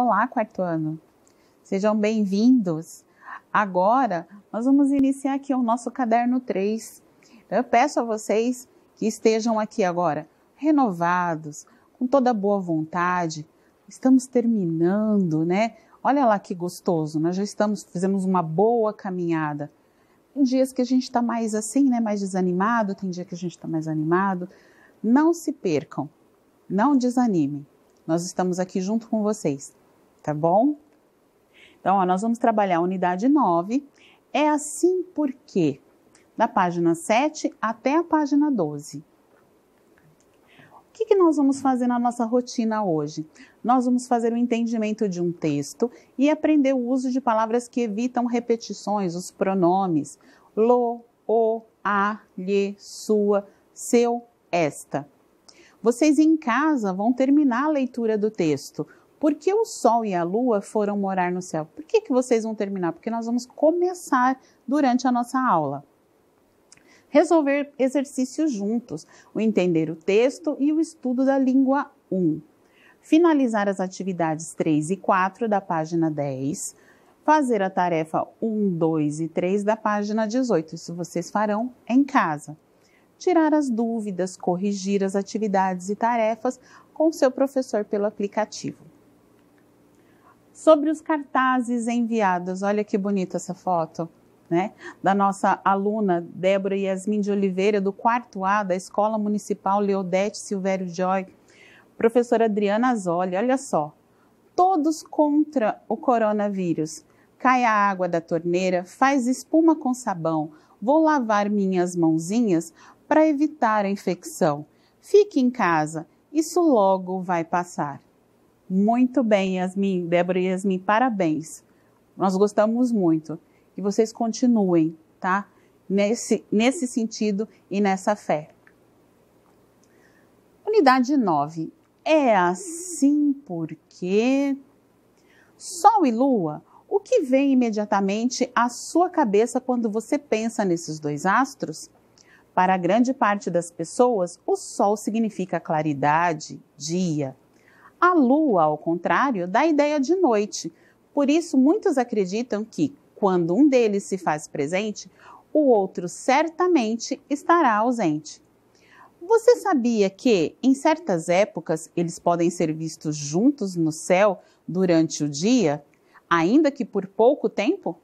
Olá, quarto ano. Sejam bem-vindos. Agora, nós vamos iniciar aqui o nosso caderno 3. Eu peço a vocês que estejam aqui agora renovados, com toda boa vontade. Estamos terminando, né? Olha lá que gostoso, nós já estamos, fizemos uma boa caminhada. Tem dias que a gente está mais assim, né? Mais desanimado, tem dia que a gente está mais animado. Não se percam, não desanimem. Nós estamos aqui junto com vocês tá bom? Então, ó, nós vamos trabalhar a unidade 9. É assim porque da página 7 até a página 12. O que, que nós vamos fazer na nossa rotina hoje? Nós vamos fazer o um entendimento de um texto e aprender o uso de palavras que evitam repetições, os pronomes lo, o, a, lhe, sua, seu, esta. Vocês em casa vão terminar a leitura do texto por que o Sol e a Lua foram morar no céu? Por que, que vocês vão terminar? Porque nós vamos começar durante a nossa aula. Resolver exercícios juntos, o entender o texto e o estudo da língua 1. Finalizar as atividades 3 e 4 da página 10. Fazer a tarefa 1, 2 e 3 da página 18. Isso vocês farão em casa. Tirar as dúvidas, corrigir as atividades e tarefas com seu professor pelo aplicativo sobre os cartazes enviados. Olha que bonita essa foto. Né? Da nossa aluna Débora Yasmin de Oliveira, do quarto A da Escola Municipal Leodete Silvério Joy, professora Adriana Zoli, olha só. Todos contra o coronavírus. Cai a água da torneira, faz espuma com sabão. Vou lavar minhas mãozinhas para evitar a infecção. Fique em casa, isso logo vai passar. Muito bem, Yasmin, Débora e Yasmin, parabéns. Nós gostamos muito. E vocês continuem, tá? Nesse, nesse sentido e nessa fé. Unidade 9. É assim porque. Sol e Lua, o que vem imediatamente à sua cabeça quando você pensa nesses dois astros? Para grande parte das pessoas, o Sol significa claridade, dia, a lua, ao contrário, dá a ideia de noite. Por isso, muitos acreditam que, quando um deles se faz presente, o outro certamente estará ausente. Você sabia que, em certas épocas, eles podem ser vistos juntos no céu durante o dia, ainda que por pouco tempo?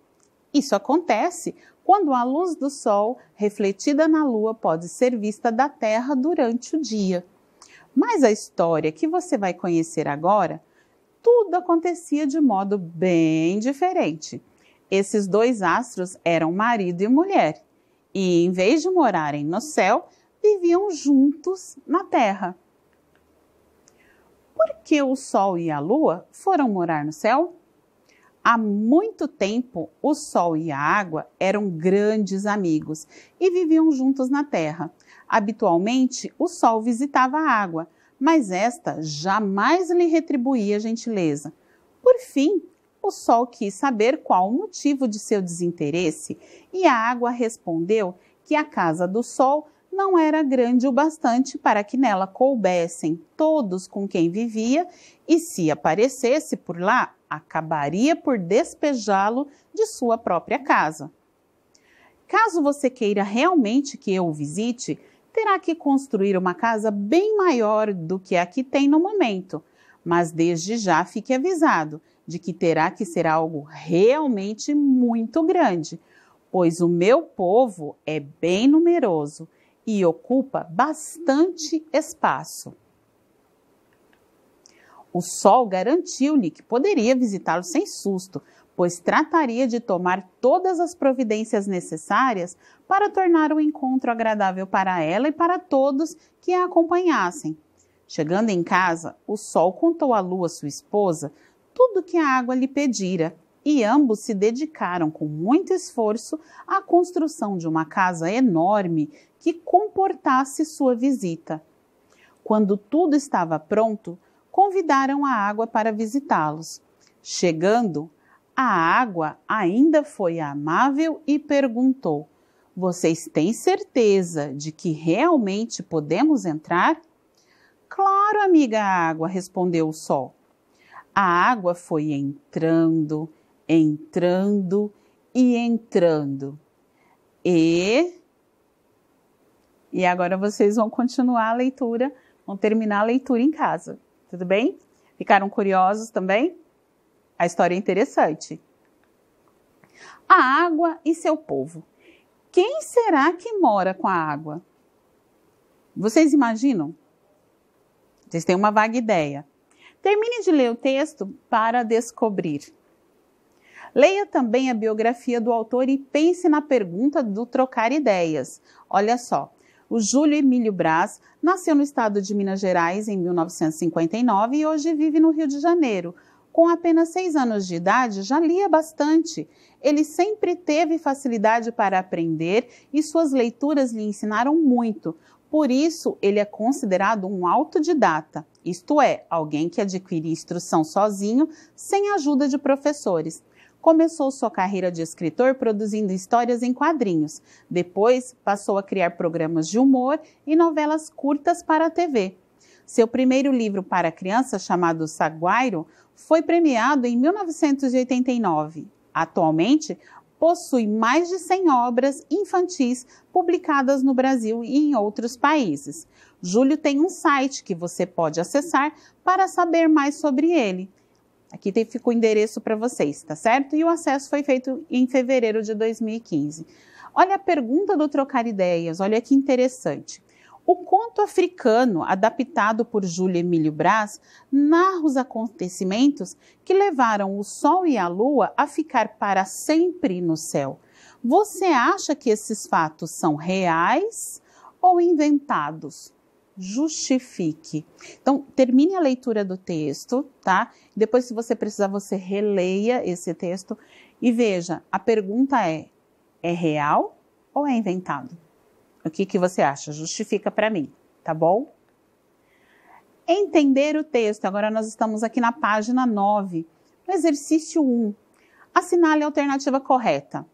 Isso acontece quando a luz do Sol refletida na Lua pode ser vista da Terra durante o dia. Mas a história que você vai conhecer agora, tudo acontecia de modo bem diferente. Esses dois astros eram marido e mulher, e em vez de morarem no céu, viviam juntos na terra. Por que o Sol e a Lua foram morar no céu? Há muito tempo, o Sol e a água eram grandes amigos e viviam juntos na Terra. Habitualmente, o sol visitava a água, mas esta jamais lhe retribuía gentileza. Por fim, o sol quis saber qual o motivo de seu desinteresse e a água respondeu que a casa do sol não era grande o bastante para que nela coubessem todos com quem vivia e, se aparecesse por lá, acabaria por despejá-lo de sua própria casa. Caso você queira realmente que eu o visite, terá que construir uma casa bem maior do que a que tem no momento, mas desde já fique avisado de que terá que ser algo realmente muito grande, pois o meu povo é bem numeroso e ocupa bastante espaço. O sol garantiu-lhe que poderia visitá-lo sem susto, pois trataria de tomar todas as providências necessárias para tornar o encontro agradável para ela e para todos que a acompanhassem. Chegando em casa, o sol contou à lua sua esposa tudo que a água lhe pedira, e ambos se dedicaram com muito esforço à construção de uma casa enorme que comportasse sua visita. Quando tudo estava pronto, convidaram a água para visitá-los. Chegando, a água ainda foi amável e perguntou: vocês têm certeza de que realmente podemos entrar? Claro, amiga água, respondeu o sol. A água foi entrando, entrando e entrando. E. E agora vocês vão continuar a leitura, vão terminar a leitura em casa, tudo bem? Ficaram curiosos também? A história é interessante. A água e seu povo quem será que mora com a água? Vocês imaginam? Vocês têm uma vaga ideia. Termine de ler o texto para descobrir. Leia também a biografia do autor e pense na pergunta do trocar ideias. Olha só, o Júlio Emílio Braz nasceu no estado de Minas Gerais em 1959 e hoje vive no Rio de Janeiro. Com apenas seis anos de idade, já lia bastante. Ele sempre teve facilidade para aprender e suas leituras lhe ensinaram muito. Por isso, ele é considerado um autodidata, isto é, alguém que adquire instrução sozinho, sem a ajuda de professores. Começou sua carreira de escritor produzindo histórias em quadrinhos. Depois, passou a criar programas de humor e novelas curtas para a TV. Seu primeiro livro para criança, chamado Saguairo, foi premiado em 1989. Atualmente, possui mais de 100 obras infantis publicadas no Brasil e em outros países. Júlio tem um site que você pode acessar para saber mais sobre ele. Aqui tem, fica o endereço para vocês, tá certo? E o acesso foi feito em fevereiro de 2015. Olha a pergunta do Trocar Ideias, olha que interessante. O conto africano, adaptado por Júlio Emílio Braz, narra os acontecimentos que levaram o Sol e a Lua a ficar para sempre no céu. Você acha que esses fatos são reais ou inventados? Justifique. Então, termine a leitura do texto, tá? Depois, se você precisar, você releia esse texto e veja: a pergunta é: é real ou é inventado? O que, que você acha? Justifica para mim, tá bom? Entender o texto. Agora nós estamos aqui na página 9, no exercício 1. Assinale a alternativa correta.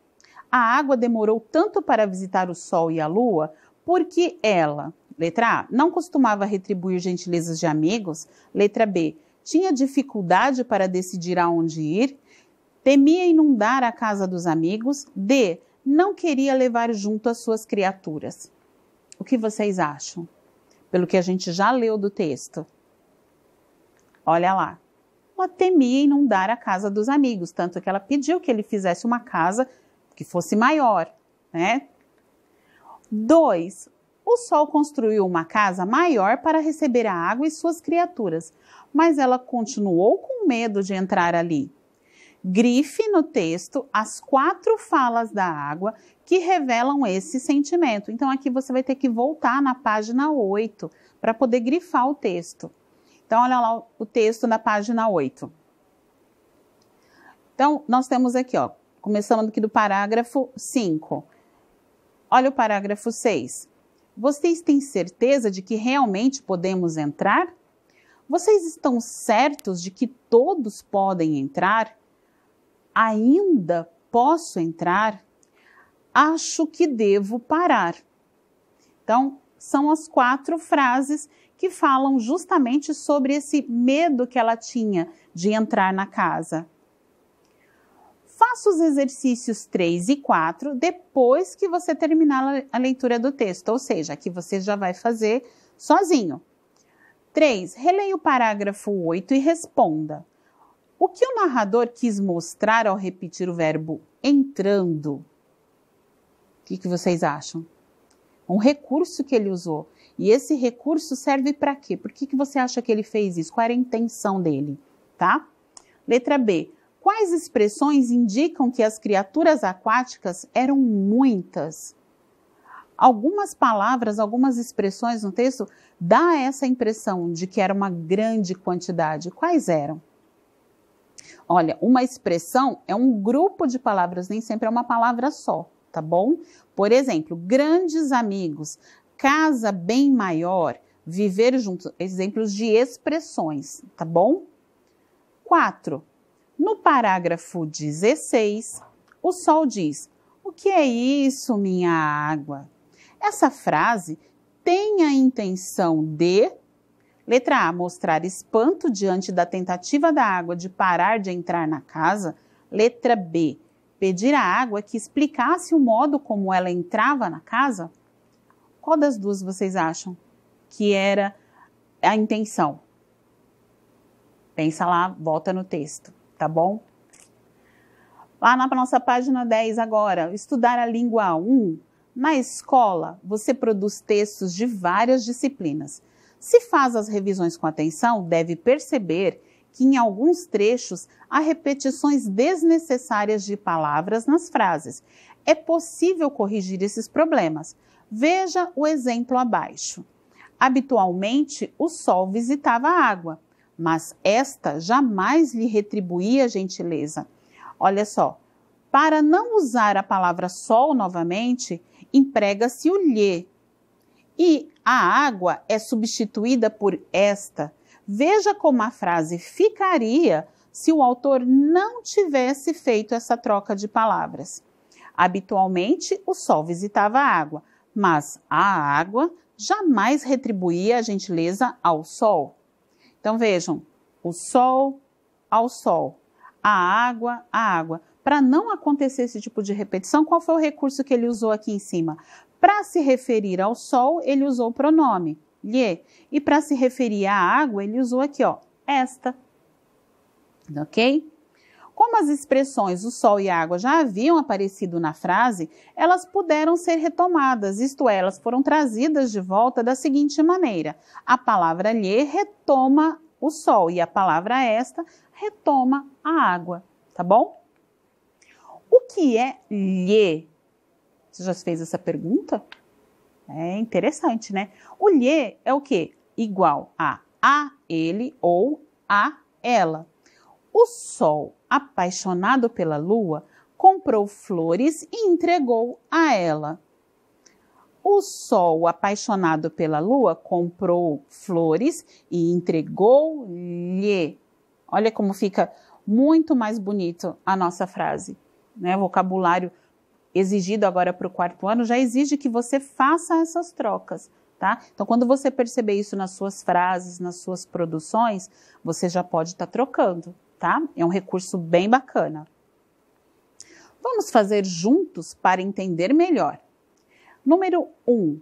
A água demorou tanto para visitar o Sol e a Lua porque ela, letra A, não costumava retribuir gentilezas de amigos, letra B, tinha dificuldade para decidir aonde ir, temia inundar a casa dos amigos, D, não queria levar junto as suas criaturas. O que vocês acham? Pelo que a gente já leu do texto. Olha lá. Ela temia inundar a casa dos amigos, tanto que ela pediu que ele fizesse uma casa que fosse maior, né? Dois, o sol construiu uma casa maior para receber a água e suas criaturas, mas ela continuou com medo de entrar ali. Grife no texto as quatro falas da água que revelam esse sentimento. Então aqui você vai ter que voltar na página 8 para poder grifar o texto. Então olha lá o texto na página 8. Então nós temos aqui, ó, começando aqui do parágrafo 5. Olha o parágrafo 6. Vocês têm certeza de que realmente podemos entrar? Vocês estão certos de que todos podem entrar? ainda posso entrar? Acho que devo parar. Então, são as quatro frases que falam justamente sobre esse medo que ela tinha de entrar na casa. Faça os exercícios 3 e 4 depois que você terminar a leitura do texto, ou seja, que você já vai fazer sozinho. 3. Releia o parágrafo 8 e responda. O que o narrador quis mostrar ao repetir o verbo entrando? O que, que vocês acham? Um recurso que ele usou. E esse recurso serve para quê? Por que, que você acha que ele fez isso? Qual era a intenção dele? Tá? Letra B. Quais expressões indicam que as criaturas aquáticas eram muitas? Algumas palavras, algumas expressões no texto dá essa impressão de que era uma grande quantidade. Quais eram? Olha, uma expressão é um grupo de palavras, nem sempre é uma palavra só, tá bom? Por exemplo, grandes amigos, casa bem maior, viver juntos, exemplos de expressões, tá bom? 4. No parágrafo 16, o sol diz: O que é isso, minha água? Essa frase tem a intenção de Letra A, mostrar espanto diante da tentativa da água de parar de entrar na casa. Letra B, pedir à água que explicasse o modo como ela entrava na casa? Qual das duas vocês acham que era a intenção? Pensa lá, volta no texto, tá bom? Lá na nossa página 10 agora, estudar a língua 1. Na escola, você produz textos de várias disciplinas. Se faz as revisões com atenção, deve perceber que em alguns trechos há repetições desnecessárias de palavras nas frases. É possível corrigir esses problemas. Veja o exemplo abaixo. Habitualmente, o sol visitava a água, mas esta jamais lhe retribuía gentileza. Olha só, para não usar a palavra sol novamente, emprega-se o lhe. E a água é substituída por esta. Veja como a frase ficaria se o autor não tivesse feito essa troca de palavras. Habitualmente, o sol visitava a água, mas a água jamais retribuía a gentileza ao sol. Então vejam, o sol ao sol, a água à água. Para não acontecer esse tipo de repetição, qual foi o recurso que ele usou aqui em cima? Para se referir ao sol, ele usou o pronome lhe. E para se referir à água, ele usou aqui, ó, esta. Ok? Como as expressões o sol e a água já haviam aparecido na frase, elas puderam ser retomadas, isto é, elas foram trazidas de volta da seguinte maneira: a palavra lhe retoma o sol e a palavra esta retoma a água, tá bom? O que é lhe? Você já fez essa pergunta? É interessante, né? O lhe é o que? Igual a a ele ou a ela. O sol, apaixonado pela lua, comprou flores e entregou a ela. O sol, apaixonado pela lua, comprou flores e entregou-lhe. Olha como fica muito mais bonito a nossa frase, né? Vocabulário exigido agora para o quarto ano já exige que você faça essas trocas. Tá? Então, quando você perceber isso nas suas frases, nas suas produções, você já pode estar tá trocando, tá? É um recurso bem bacana. Vamos fazer juntos para entender melhor. Número 1. Um,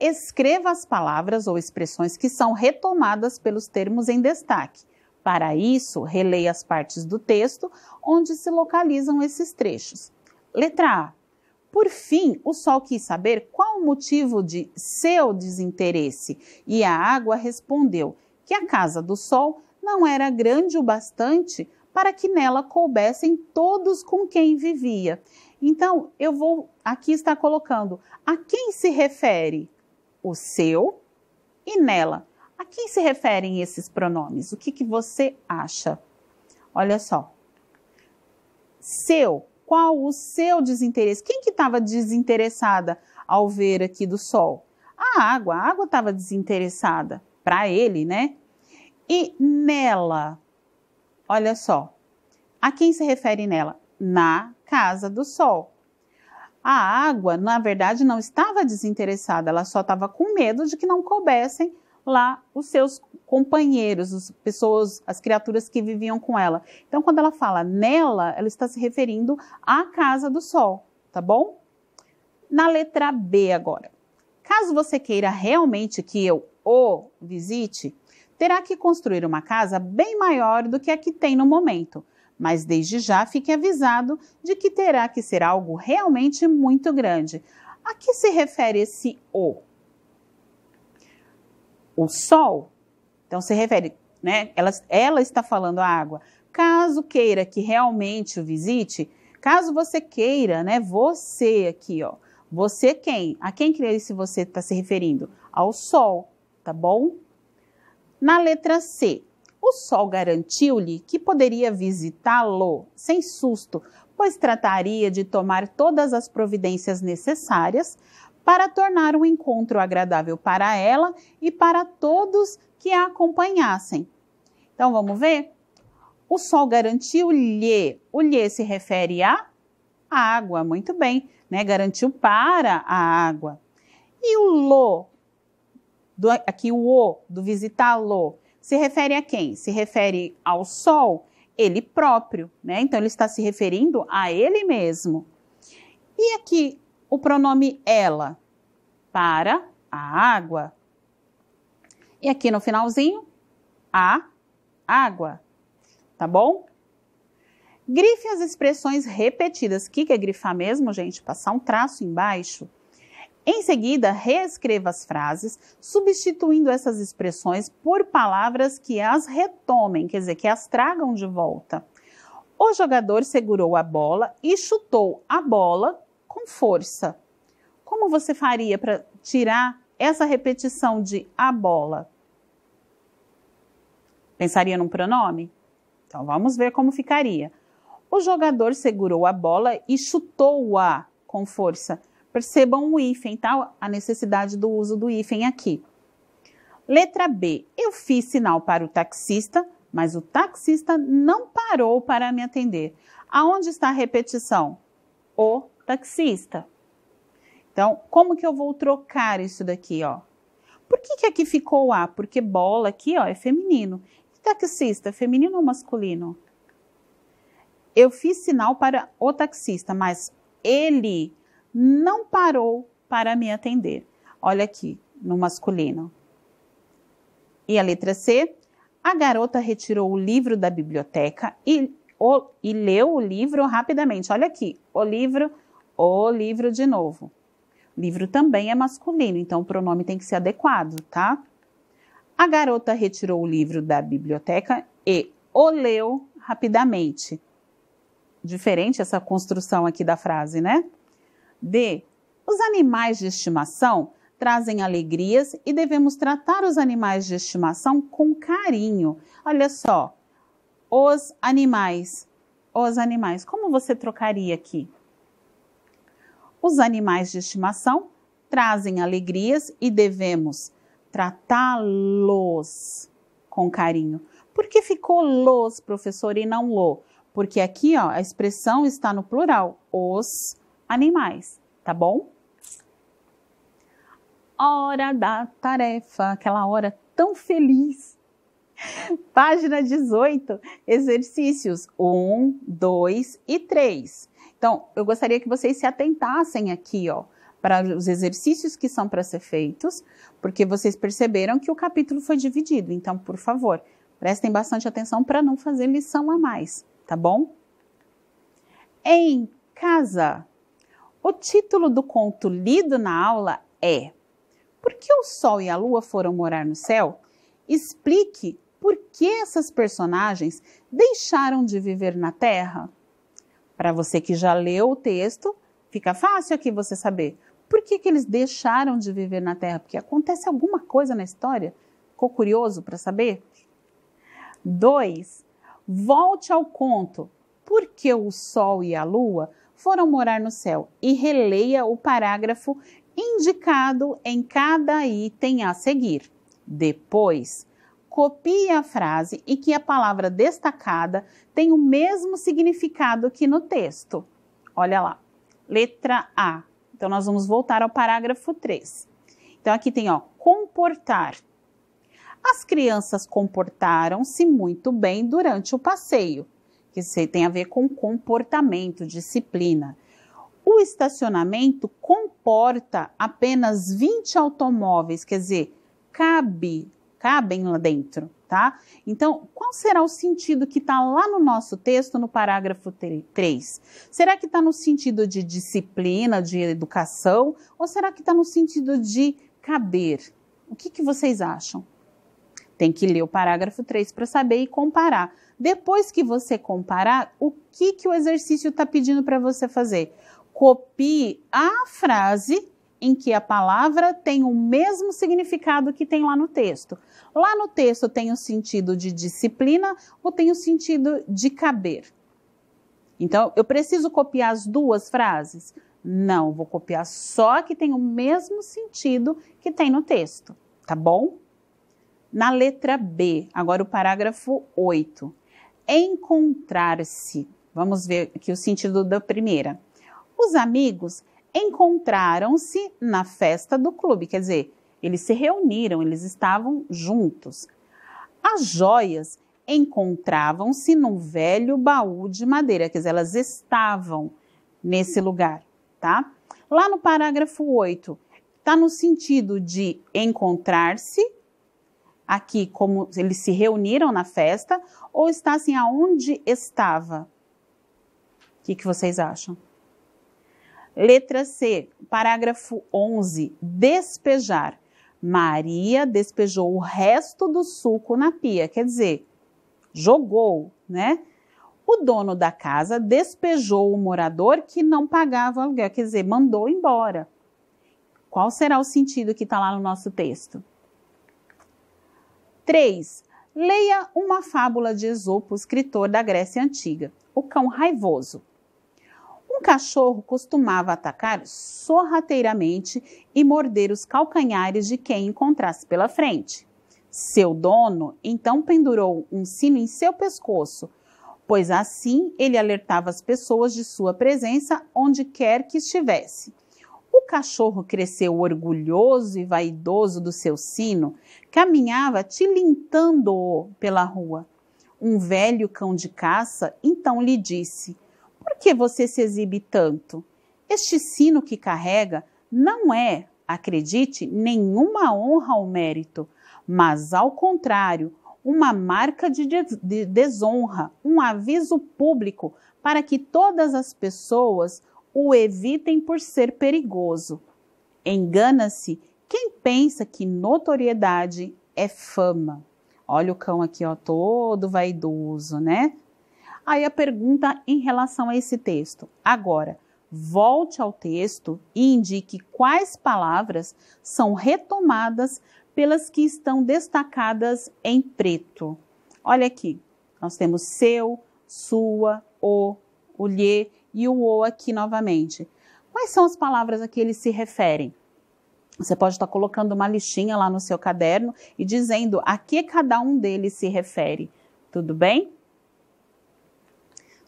escreva as palavras ou expressões que são retomadas pelos termos em destaque. Para isso, releia as partes do texto onde se localizam esses trechos. Letra A. Por fim, o sol quis saber qual o motivo de seu desinteresse e a água respondeu que a casa do sol não era grande o bastante para que nela coubessem todos com quem vivia. Então, eu vou aqui está colocando a quem se refere o seu e nela. A quem se referem esses pronomes? O que, que você acha? Olha só. Seu qual o seu desinteresse? Quem que estava desinteressada ao ver aqui do sol? A água, a água estava desinteressada para ele, né? E nela, olha só, a quem se refere nela? Na casa do sol. A água, na verdade, não estava desinteressada, ela só estava com medo de que não coubessem lá os seus companheiros, as pessoas, as criaturas que viviam com ela. Então, quando ela fala nela, ela está se referindo à casa do sol, tá bom? Na letra B agora. Caso você queira realmente que eu o visite, terá que construir uma casa bem maior do que a que tem no momento. Mas desde já fique avisado de que terá que ser algo realmente muito grande. A que se refere esse o? o sol, então se refere, né? Ela, ela está falando a água. Caso queira que realmente o visite, caso você queira, né? Você aqui, ó. Você quem? A quem que se você está se referindo? Ao sol, tá bom? Na letra C, o sol garantiu-lhe que poderia visitá-lo sem susto, pois trataria de tomar todas as providências necessárias para tornar o encontro agradável para ela e para todos que a acompanhassem. Então vamos ver? O sol garantiu-lhe. O lhe se refere à água, muito bem, né? Garantiu para a água. E o lo, do, aqui o o, do visitá-lo, se refere a quem? Se refere ao sol, ele próprio, né? Então ele está se referindo a ele mesmo. E aqui o pronome ela para a água. E aqui no finalzinho, a água. Tá bom? Grife as expressões repetidas. O que, quer é grifar mesmo, gente? Passar um traço embaixo. Em seguida, reescreva as frases, substituindo essas expressões por palavras que as retomem, quer dizer, que as tragam de volta. O jogador segurou a bola e chutou a bola com força. Como você faria para tirar essa repetição de a bola? Pensaria num pronome? Então vamos ver como ficaria. O jogador segurou a bola e chutou-a com força. Percebam o hífen, tá? A necessidade do uso do hífen aqui. Letra B. Eu fiz sinal para o taxista, mas o taxista não parou para me atender. Aonde está a repetição? O taxista. Então, como que eu vou trocar isso daqui, ó? Por que, que aqui ficou A? Porque bola aqui, ó, é feminino. E taxista, feminino ou masculino? Eu fiz sinal para o taxista, mas ele não parou para me atender. Olha aqui, no masculino. E a letra C, a garota retirou o livro da biblioteca e, o, e leu o livro rapidamente. Olha aqui, o livro o livro de novo. Livro também é masculino, então o pronome tem que ser adequado, tá? A garota retirou o livro da biblioteca e o leu rapidamente. Diferente essa construção aqui da frase, né? D. Os animais de estimação trazem alegrias e devemos tratar os animais de estimação com carinho. Olha só, os animais. Os animais. Como você trocaria aqui? Os animais de estimação trazem alegrias e devemos tratá-los com carinho. Por que ficou los, professor, e não lo? Porque aqui ó, a expressão está no plural, os animais, tá bom? Hora da tarefa, aquela hora tão feliz. Página 18, exercícios 1, 2 e 3. Então, eu gostaria que vocês se atentassem aqui, ó, para os exercícios que são para ser feitos, porque vocês perceberam que o capítulo foi dividido. Então, por favor, prestem bastante atenção para não fazer lição a mais, tá bom? Em casa, o título do conto lido na aula é Por que o Sol e a Lua foram morar no céu? Explique por que essas personagens deixaram de viver na Terra. Para você que já leu o texto, fica fácil aqui você saber. Por que, que eles deixaram de viver na terra? Porque acontece alguma coisa na história? Ficou curioso para saber? 2. Volte ao conto. Por que o sol e a lua foram morar no céu? E releia o parágrafo indicado em cada item a seguir. Depois, copie a frase e que a palavra destacada tenha o mesmo significado que no texto. Olha lá. Letra A. Então nós vamos voltar ao parágrafo 3. Então aqui tem, ó, comportar. As crianças comportaram-se muito bem durante o passeio, que tem a ver com comportamento, disciplina. O estacionamento comporta apenas 20 automóveis, quer dizer, cabe cabem lá dentro, tá? Então, qual será o sentido que está lá no nosso texto, no parágrafo 3? Será que está no sentido de disciplina, de educação, ou será que está no sentido de caber? O que, que vocês acham? Tem que ler o parágrafo 3 para saber e comparar. Depois que você comparar, o que, que o exercício está pedindo para você fazer? Copie a frase em que a palavra tem o mesmo significado que tem lá no texto. Lá no texto tem o sentido de disciplina ou tem o sentido de caber. Então, eu preciso copiar as duas frases? Não, vou copiar só que tem o mesmo sentido que tem no texto, tá bom? Na letra B, agora o parágrafo 8. Encontrar-se. Vamos ver aqui o sentido da primeira. Os amigos encontraram-se na festa do clube, quer dizer, eles se reuniram, eles estavam juntos. As joias encontravam-se num velho baú de madeira, quer dizer, elas estavam nesse lugar, tá? Lá no parágrafo 8, tá no sentido de encontrar-se, aqui como eles se reuniram na festa, ou está assim, aonde estava? O que, que vocês acham? Letra C, parágrafo 11, despejar. Maria despejou o resto do suco na pia, quer dizer, jogou, né? O dono da casa despejou o morador que não pagava aluguel, quer dizer, mandou embora. Qual será o sentido que está lá no nosso texto? 3. Leia uma fábula de Esopo, escritor da Grécia Antiga, O Cão Raivoso cachorro costumava atacar sorrateiramente e morder os calcanhares de quem encontrasse pela frente. Seu dono então pendurou um sino em seu pescoço, pois assim ele alertava as pessoas de sua presença onde quer que estivesse. O cachorro cresceu orgulhoso e vaidoso do seu sino, caminhava tilintando-o pela rua. Um velho cão de caça então lhe disse: por que você se exibe tanto? Este sino que carrega não é, acredite, nenhuma honra ou mérito, mas, ao contrário, uma marca de, desonra, um aviso público para que todas as pessoas o evitem por ser perigoso. Engana-se quem pensa que notoriedade é fama. Olha o cão aqui, ó, todo vaidoso, né? Aí a pergunta em relação a esse texto. Agora, volte ao texto e indique quais palavras são retomadas pelas que estão destacadas em preto. Olha aqui, nós temos seu, sua, o, o lhe e o o aqui novamente. Quais são as palavras a que eles se referem? Você pode estar colocando uma listinha lá no seu caderno e dizendo a que cada um deles se refere. Tudo bem?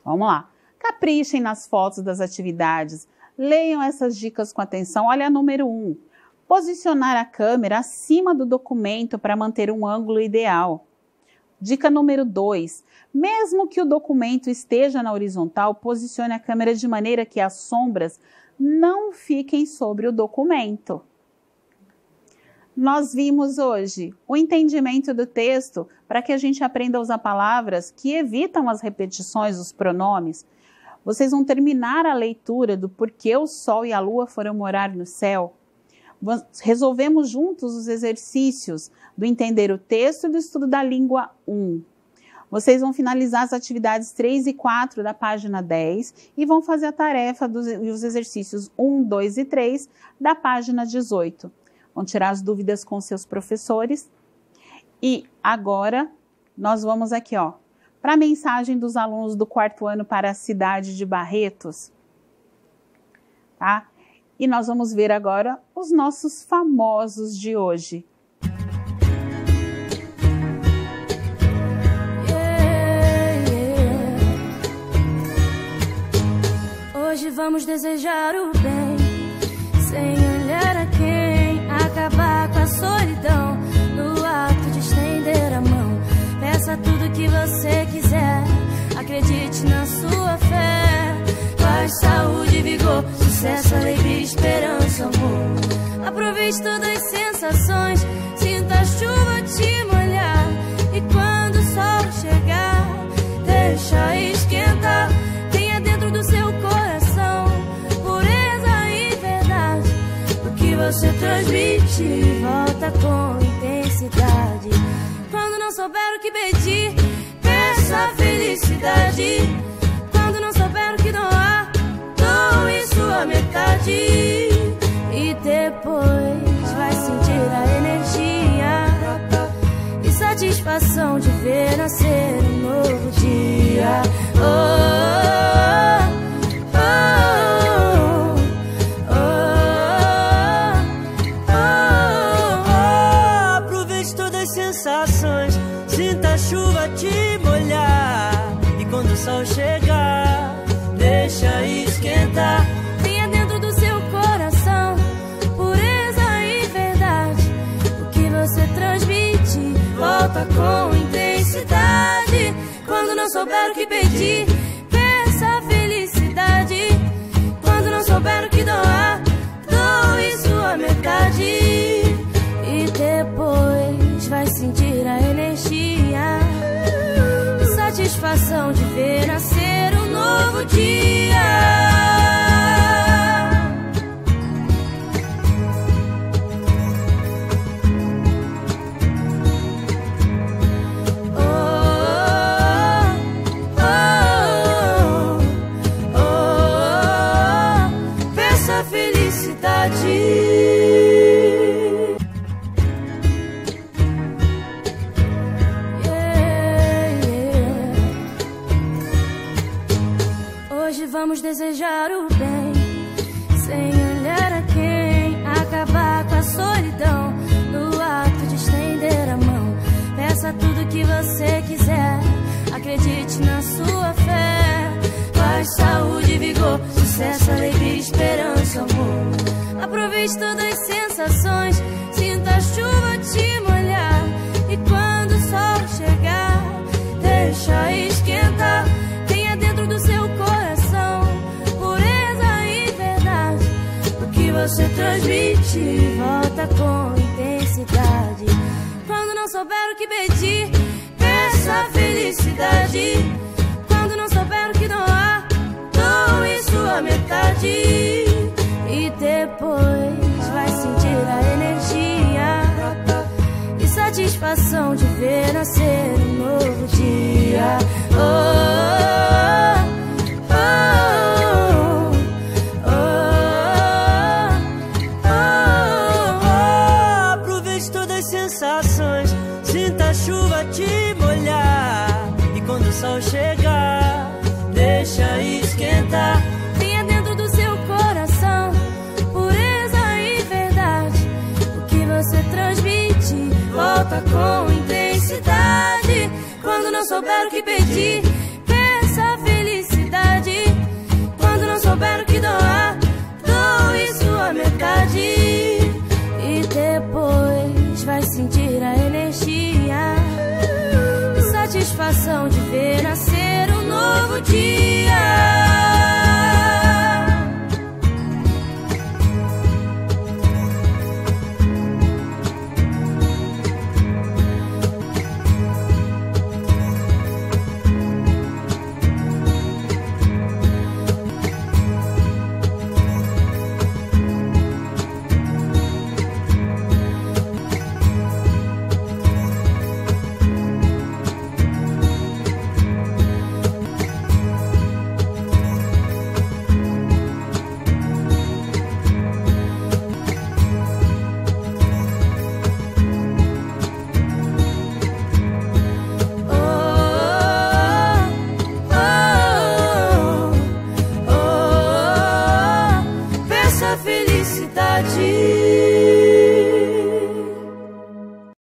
Vamos lá. Caprichem nas fotos das atividades. Leiam essas dicas com atenção. Olha a número 1. Um, posicionar a câmera acima do documento para manter um ângulo ideal. Dica número 2. Mesmo que o documento esteja na horizontal, posicione a câmera de maneira que as sombras não fiquem sobre o documento nós vimos hoje o entendimento do texto para que a gente aprenda a usar palavras que evitam as repetições dos pronomes. Vocês vão terminar a leitura do porquê o sol e a lua foram morar no céu. Resolvemos juntos os exercícios do entender o texto e do estudo da língua 1. Vocês vão finalizar as atividades 3 e 4 da página 10 e vão fazer a tarefa dos, os exercícios 1, 2 e 3 da página 18 vão tirar as dúvidas com seus professores. E agora nós vamos aqui, ó, para a mensagem dos alunos do quarto ano para a cidade de Barretos, tá? E nós vamos ver agora os nossos famosos de hoje. Hoje vamos desejar o bem, Senhor. faça tudo o que você quiser. Acredite na sua fé. Paz, saúde, vigor, sucesso, alegria, esperança, amor. Aproveite todas as sensações. Sinta a chuva te molhar. E quando o sol chegar, deixa esquentar. Tenha dentro do seu coração pureza e verdade. O que você transmite volta com intensidade souber o que pedir, peça felicidade. Quando não souber o que doar, doe sua metade. E depois vai sentir a energia e satisfação de ver nascer um novo dia. oh. oh, oh. oh. com intensidade. Quando não souber o que pedir, peça felicidade. Quando não souber o que doar, doe sua metade. E depois vai sentir a energia, satisfação de ver nascer um novo dia. hoje vamos desejar o bem, sem olhar a quem. Acabar com a solidão no ato de estender a mão. Peça tudo que você quiser, acredite na sua fé. Paz, saúde, vigor, sucesso, alegria, esperança, amor. Aproveite todas as sensações, sinta a chuva te molhar. E quando o sol chegar, deixa isso. você transmite volta com intensidade. Quando não souber o que pedir, peça felicidade. Quando não souber o que doar, doe sua metade. E depois vai sentir a energia e satisfação de ver nascer um novo dia. Oh, souber o que pedir, peça felicidade. Quando não souber o que doar, doe sua metade. E depois vai sentir a energia, satisfação de ver nascer um novo dia.